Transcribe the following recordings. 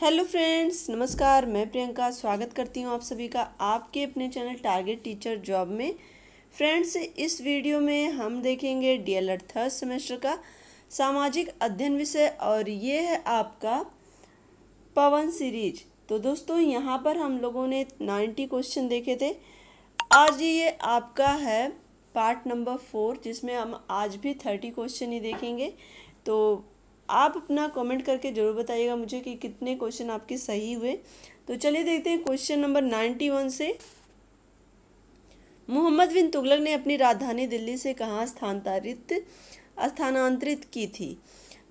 hello friends नमस्कार मैं प्रियंका स्वागत करती हूँ आप सभी का आपके अपने चैनल टारगेट टीचर जॉब में फ्रेंड्स इस वीडियो में हम देखेंगे डीएलएड थर्ड सेमेस्टर का सामाजिक अध्ययन विषय और ये है आपका पवन सीरीज तो दोस्तों यहाँ पर हम लोगों ने नाइन्टी क्वेश्चन देखे थे आज ये आपका है पार्ट नंबर फोर जिसमें हम आज भी थर्टी क्वेश्चन ही देखेंगे तो आप अपना कमेंट करके ज़रूर बताइएगा मुझे कि कितने क्वेश्चन आपके सही हुए तो चलिए देखते हैं क्वेश्चन नंबर नाइन्टी वन से मोहम्मद बिन तुगलक ने अपनी राजधानी दिल्ली से कहाँ स्थानांतरित स्थानांतरित की थी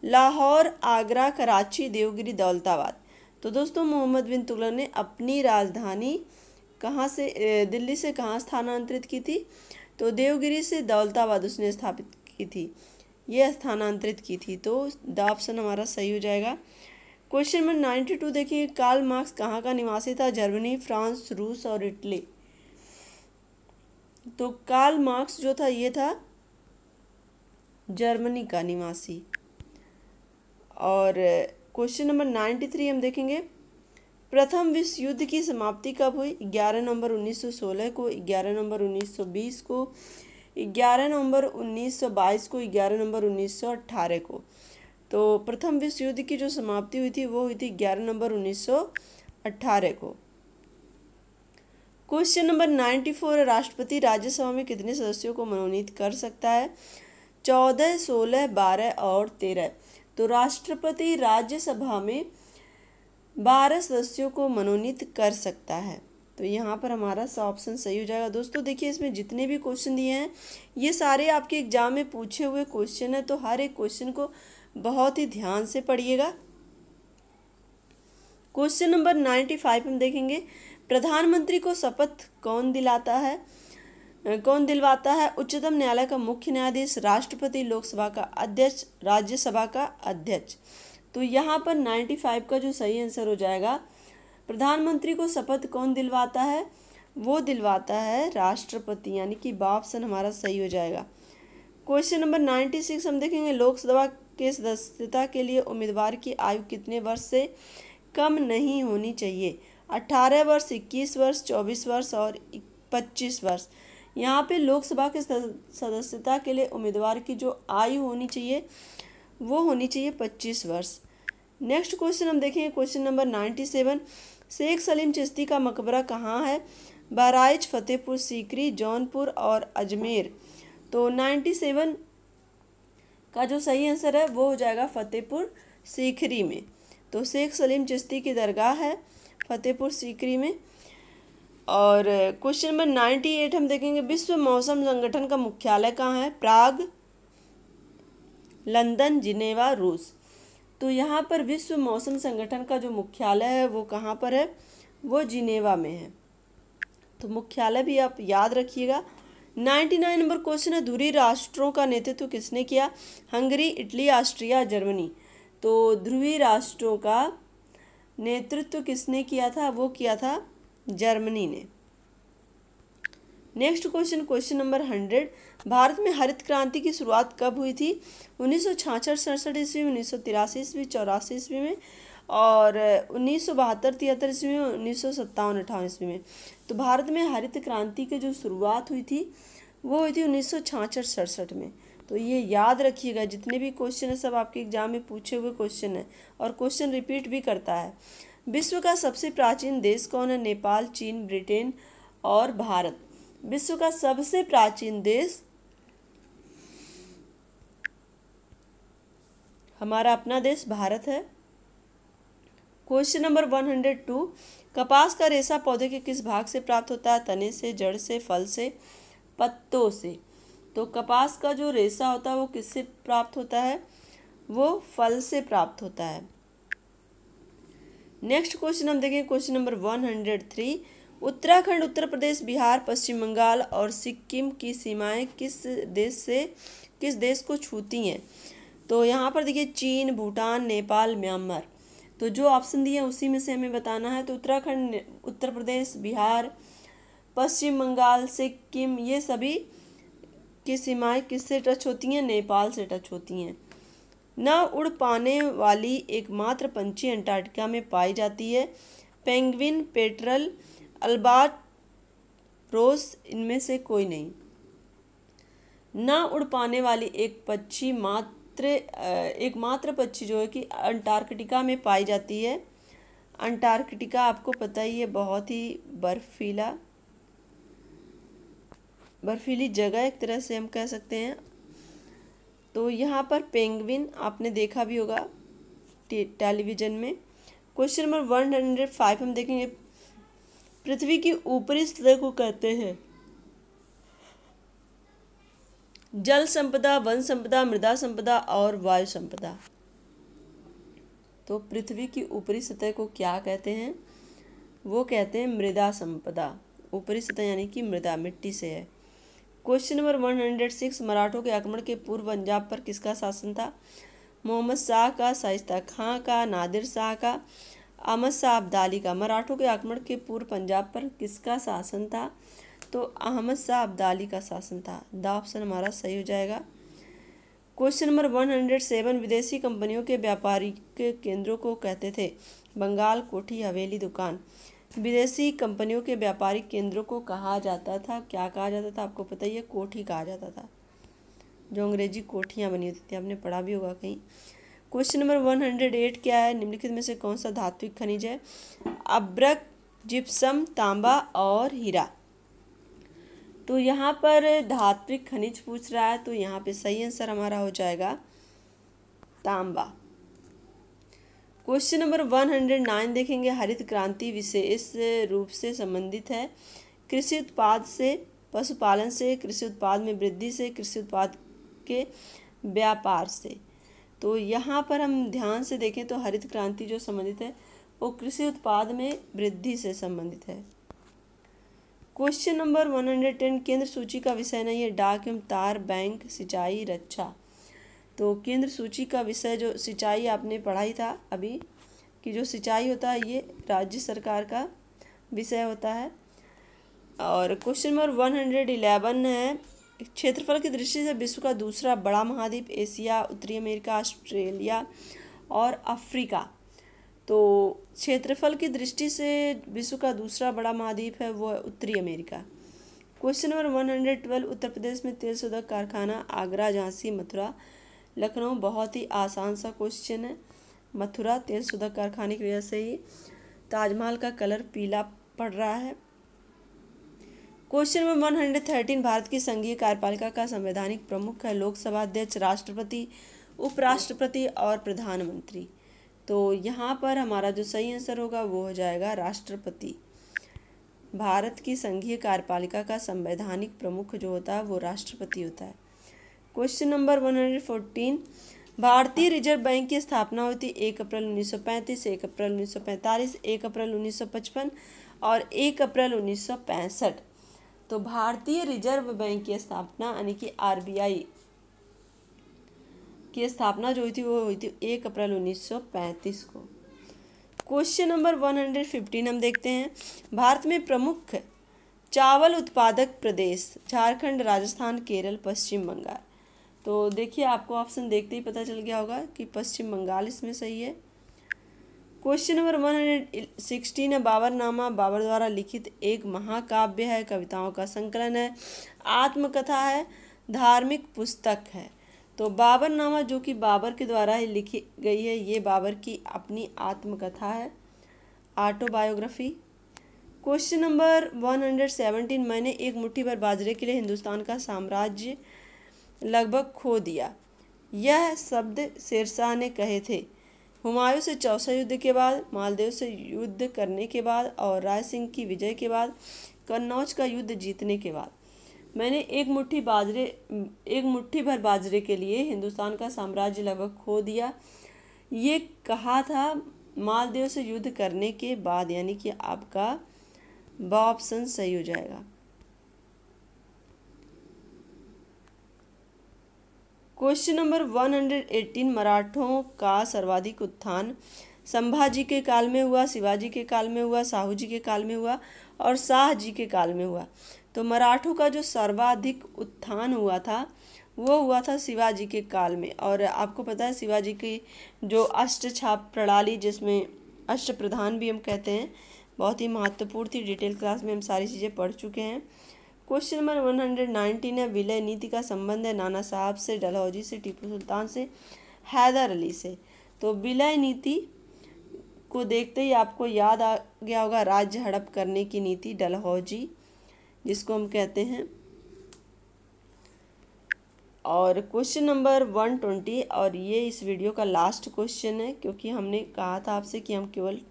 लाहौर आगरा कराची देवगिरी दौलताबाद तो दोस्तों मोहम्मद बिन तुगलक ने अपनी राजधानी कहाँ से दिल्ली से कहाँ स्थानांतरित की थी तो देवगिरी से दौलताबाद उसने स्थापित की थी ये स्थानांतरित की थी तो द ऑप्शन हमारा सही हो जाएगा क्वेश्चन नंबर नाइन्टी टू देखिए कार्ल मार्क्स कहाँ का निवासी था जर्मनी फ्रांस रूस और इटली तो कार्ल मार्क्स जो था ये था जर्मनी का निवासी और क्वेश्चन नंबर नाइन्टी थ्री हम देखेंगे प्रथम विश्व युद्ध की समाप्ति कब हुई ग्यारह नवंबर सोलह को ग्यारह नवंबर बीस को ग्यारह नवंबर 1922 को ग्यारह नवंबर 1918 को तो प्रथम विश्व युद्ध की जो समाप्ति हुई थी वो हुई थी ग्यारह नवंबर 1918 को क्वेश्चन नंबर 94 राष्ट्रपति राज्यसभा में कितने सदस्यों को मनोनीत कर सकता है चौदह सोलह बारह और तेरह तो राष्ट्रपति राज्यसभा में बारह सदस्यों को मनोनीत कर सकता है तो यहाँ पर हमारा सा ऑप्शन सही हो जाएगा दोस्तों देखिए इसमें जितने भी क्वेश्चन दिए हैं ये सारे आपके एग्जाम में पूछे हुए क्वेश्चन हैं तो हर एक क्वेश्चन को बहुत ही ध्यान से पढ़िएगा क्वेश्चन नंबर नाइन्टी फाइव हम देखेंगे प्रधानमंत्री को शपथ कौन दिलाता है कौन दिलवाता है उच्चतम न्यायालय का मुख्य न्यायाधीश राष्ट्रपति लोकसभा का अध्यक्ष राज्यसभा का अध्यक्ष तो यहाँ पर नाइन्टी फाइव का जो सही आंसर हो जाएगा प्रधानमंत्री को शपथ कौन दिलवाता है वो दिलवाता है राष्ट्रपति यानी कि बापसन हमारा सही हो जाएगा क्वेश्चन नंबर नाइन्टी सिक्स हम देखेंगे लोकसभा के सदस्यता के लिए उम्मीदवार की आयु कितने वर्ष से कम नहीं होनी चाहिए अट्ठारह वर्ष इक्कीस वर्ष चौबीस वर्ष और पच्चीस वर्ष यहाँ पे लोकसभा के सदस्यता के लिए उम्मीदवार की जो आयु होनी चाहिए वो होनी चाहिए पच्चीस वर्ष नेक्स्ट क्वेश्चन हम देखेंगे question number ninety seven Sheikh Salim Chishti का मकबरा कहाँ है बहराइच फतेहपुर सीकरी जौनपुर और अजमेर तो 97 का जो सही आंसर है वो हो जाएगा फतेहपुर सीकरी में तो शेख सलीम चिश्ती की दरगाह है फतेहपुर सीकरी में और क्वेश्चन नंबर नाइन्टी एट हम देखेंगे विश्व मौसम संगठन का मुख्यालय कहाँ है प्राग लंदन जिनेवा रूस तो यहाँ पर विश्व मौसम संगठन का जो मुख्यालय है वो कहाँ पर है वो जिनेवा में है तो मुख्यालय भी आप याद रखिएगा नाइन्टी नाइन नंबर क्वेश्चन है ध्रुवी राष्ट्रों का नेतृत्व तो किसने किया हंगरी इटली ऑस्ट्रिया जर्मनी तो ध्रुवी राष्ट्रों का नेतृत्व तो किसने किया था वो किया था जर्मनी ने next question question number hundred Bharat में हरित क्रांति की शुरुआत कब हुई थी उन्नीस सौ छाछठ सड़सठ ईस्वी में उन्नीस सौ तिरासी ईस्वी चौरासी ईस्वी में और उन्नीस सौ बहत्तर तिहत्तर ईस्वी में उन्नीस सौ सत्तावन अठावन ईस्वी में तो भारत में हरित क्रांति की जो शुरुआत हुई थी वो हुई थी उन्नीस सौ छाछठ सड़सठ में तो ये याद रखिएगा जितने भी क्वेश्चन है सब आपके एग्जाम में पूछे हुए क्वेश्चन है और क्वेश्चन रिपीट भी करता है विश्व का सबसे प्राचीन देश कौन है नेपाल चीन ब्रिटेन और भारत विश्व का सबसे प्राचीन देश हमारा अपना देश भारत है question number one hundred two कपास का रेशा पौधे के किस भाग से प्राप्त होता है तने से जड़ से फल से पत्तों से तो कपास का जो रेशा होता है वो किससे प्राप्त होता है वो फल से प्राप्त होता है नेक्स्ट क्वेश्चन हम देखें question number one hundred three Uttarakhand Uttar Pradesh Bihar Paschim Bangal और सिक्किम की सीमाएं किस देश से किस देश को छूती हैं तो यहाँ पर देखिए चीन भूटान नेपाल म्यांमार तो जो ऑप्शन दिए हैं उसी में से हमें बताना है तो उत्तराखंड उत्तर प्रदेश बिहार पश्चिम बंगाल सिक्किम ये सभी की सीमाएं किससे टच होती हैं नेपाल से टच होती हैं न उड़ पाने वाली एकमात्र पंछी अंटार्कटिका में पाई जाती है पेंगविन पेट्रल अलबात रोस इनमें से कोई नहीं ना उड़ पाने वाली एक पक्षी मात्र एक मात्र पक्षी जो है कि अंटार्कटिका में पाई जाती है अंटार्कटिका आपको पता ही है बहुत ही बर्फीला बर्फीली जगह एक तरह से हम कह सकते हैं तो यहाँ पर पेंगविन आपने देखा भी होगा टेलीविज़न में question number one hundred five हम देखेंगे पृथ्वी की ऊपरी सतह को कहते हैं जल संपदा वन संपदा मृदा संपदा और वायु संपदा तो पृथ्वी की ऊपरी सतह को क्या कहते हैं वो कहते हैं मृदा संपदा ऊपरी सतह यानी कि मृदा मिट्टी से है question number one hundred six मराठों के आक्रमण के पूर्व पंजाब पर किसका शासन था मोहम्मद शाह का साइस्ता खां का नादिर शाह का अहमद शाह अब्दाली का मराठों के आक्रमण के पूर्व पंजाब पर किसका शासन था तो अहमद शाह अब्दाली का शासन था द ऑप्शन हमारा सही हो जाएगा question number one hundred seven विदेशी कंपनियों के व्यापारिक केंद्रों को कहते थे बंगाल कोठी हवेली दुकान विदेशी कंपनियों के व्यापारिक केंद्रों को कहा जाता था क्या कहा जाता था आपको पता ही है कोठी कहा जाता था जो अंग्रेजी कोठियाँ बनी होती थी आपने पढ़ा भी होगा कहीं question number one hundred eight क्या है निम्नलिखित में से कौन सा धात्विक खनिज है अब्रक जिप्सम तांबा और हीरा तो यहाँ पर धात्विक खनिज पूछ रहा है तो यहाँ पे सही आंसर हमारा हो जाएगा तांबा question number one hundred nine देखेंगे हरित क्रांति विशेष रूप से संबंधित है कृषि उत्पाद से पशुपालन से कृषि उत्पाद में वृद्धि से कृषि उत्पाद के व्यापार से तो यहाँ पर हम ध्यान से देखें तो हरित क्रांति जो संबंधित है वो कृषि उत्पाद में वृद्धि से संबंधित है question number one hundred ten केंद्र सूची का विषय नहीं है डाक एवं तार बैंक सिंचाई रक्षा तो केंद्र सूची का विषय जो सिंचाई आपने पढ़ाई था अभी कि जो सिंचाई होता है ये राज्य सरकार का विषय होता है और question number one hundred eleven है क्षेत्रफल की दृष्टि से विश्व का दूसरा बड़ा महाद्वीप एशिया उत्तरी अमेरिका ऑस्ट्रेलिया और अफ्रीका तो क्षेत्रफल की दृष्टि से विश्व का दूसरा बड़ा महाद्वीप है वो है उत्तरी America question number one hundred twelve Uttar Pradesh में तेल शोधक कारखाना आगरा झांसी मथुरा लखनऊ बहुत ही आसान सा क्वेश्चन है मथुरा तेल शोधक कारखाने की वजह से ही ताजमहल का कलर पीला पड़ रहा है question number one hundred thirteen Bharat की संघीय कार्यपालिका का संवैधानिक प्रमुख है लोकसभा अध्यक्ष राष्ट्रपति उपराष्ट्रपति और प्रधानमंत्री तो यहाँ पर हमारा जो सही आंसर होगा वो हो जाएगा राष्ट्रपति भारत की संघीय कार्यपालिका का संवैधानिक प्रमुख जो होता है वो राष्ट्रपति होता है क्वेश्चन नंबर फोर्टीन भारतीय रिजर्व बैंक की स्थापना हुई थी एक अप्रैल उन्नीस सौ पैंतीस एक अप्रैल उन्नीस सौ पैंतालीस एक अप्रैल उन्नीस सौ पचपन और एक अप्रैल उन्नीस सौ पैंसठ तो भारतीय रिजर्व बैंक की स्थापना यानी कि आर की स्थापना जो हुई थी वो हुई थी एक अप्रैल 1935 को क्वेश्चन नंबर 115 हम देखते हैं भारत में प्रमुख चावल उत्पादक प्रदेश झारखंड राजस्थान केरल पश्चिम बंगाल तो देखिए आपको ऑप्शन देखते ही पता चल गया होगा कि पश्चिम बंगाल इसमें सही है question number one hundred sixteen Baburnama Babur द्वारा लिखित एक महाकाव्य है कविताओं का संकलन है आत्मकथा है धार्मिक पुस्तक है तो बाबरनामा जो कि बाबर के द्वारा ही लिखी गई है ये बाबर की अपनी आत्मकथा है autobiography question number one hundred seventeen मैंने एक मुट्ठी भर बाजरे के लिए हिंदुस्तान का साम्राज्य लगभग खो दिया यह शब्द शेरशाह ने कहे थे हुमायूं से चौसा युद्ध के बाद मालदेव से युद्ध करने के बाद और राय सिंह की विजय के बाद कन्नौज का युद्ध जीतने के बाद मैंने एक मुट्ठी बाजरे एक मुट्ठी भर बाजरे के लिए हिंदुस्तान का साम्राज्य लगभग खो दिया ये कहा था मालदेव से युद्ध करने के बाद यानी कि आपका बा ऑप्शन सही हो जाएगा क्वेश्चन नंबर 118 मराठों का सर्वाधिक उत्थान संभाजी के काल में हुआ शिवाजी के काल में हुआ साहू जी के काल में हुआ और शाह जी के काल में हुआ तो मराठों का जो सर्वाधिक उत्थान हुआ था वो हुआ था शिवाजी के काल में और आपको पता है शिवाजी की जो अष्ट छाप प्रणाली जिसमें अष्ट प्रधान भी हम कहते हैं बहुत ही महत्वपूर्ण थी डिटेल क्लास में हम सारी चीज़ें पढ़ चुके हैं question number one hundred nineteen है विलय नीति का संबंध है नाना साहब से डलहौजी से टीपू सुल्तान से हैदर अली से तो विलय नीति को देखते ही आपको याद आ गया होगा राज्य हड़प करने की नीति डलहौजी जिसको हम कहते हैं और क्वेश्चन नंबर वन ट्वेंटी और ये इस वीडियो का लास्ट क्वेश्चन है क्योंकि हमने कहा था आपसे कि हम केवल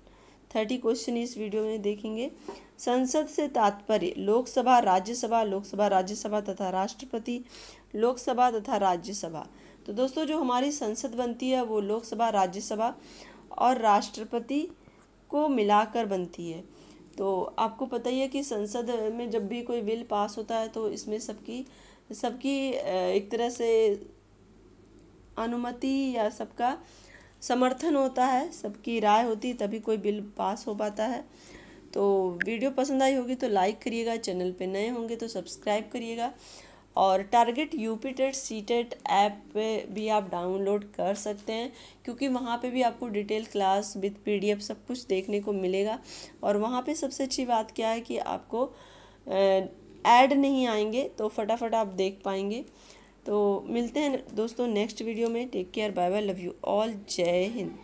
थर्टी क्वेश्चन इस वीडियो में देखेंगे संसद से तात्पर्य लोकसभा राज्यसभा लोकसभा राज्यसभा तथा राष्ट्रपति लोकसभा तथा राज्यसभा तो दोस्तों जो हमारी संसद बनती है वो लोकसभा राज्यसभा और राष्ट्रपति को मिलाकर बनती है तो आपको पता ही है कि संसद में जब भी कोई बिल पास होता है तो इसमें सबकी सबकी एक तरह से अनुमति या सबका समर्थन होता है सबकी राय होती तभी कोई बिल पास हो पाता है तो वीडियो पसंद आई होगी तो लाइक करिएगा चैनल पे नए होंगे तो सब्सक्राइब करिएगा और target U P TET C TET app पे भी आप डाउनलोड कर सकते हैं क्योंकि वहाँ पे भी आपको डिटेल क्लास विद पीडीएफ सब कुछ देखने को मिलेगा और वहाँ पे सबसे अच्छी बात क्या है कि आपको ऐड नहीं आएंगे तो फटाफट आप देख पाएंगे तो मिलते हैं दोस्तों नेक्स्ट वीडियो में take care bye bye love you all Jai Hind